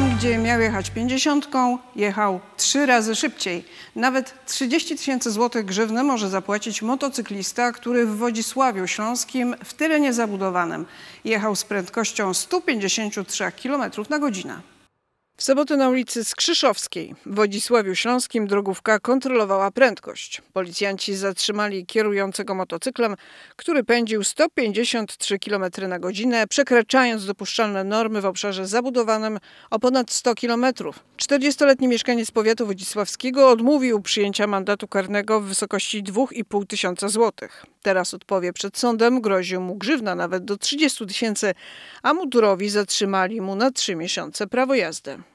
Tam, gdzie miał jechać pięćdziesiątką, jechał trzy razy szybciej. Nawet 30 tysięcy złotych grzywny może zapłacić motocyklista, który w Wodzisławiu Śląskim w terenie zabudowanym jechał z prędkością 153 km na godzinę. W sobotę na ulicy Skrzyszowskiej w Wodzisławiu Śląskim drogówka kontrolowała prędkość. Policjanci zatrzymali kierującego motocyklem, który pędził 153 km na godzinę, przekraczając dopuszczalne normy w obszarze zabudowanym o ponad 100 km. 40-letni mieszkaniec powiatu wodzisławskiego odmówił przyjęcia mandatu karnego w wysokości 2,5 tysiąca złotych. Teraz odpowie przed sądem, grozi mu grzywna nawet do 30 tysięcy, a muturowi zatrzymali mu na 3 miesiące prawo jazdy.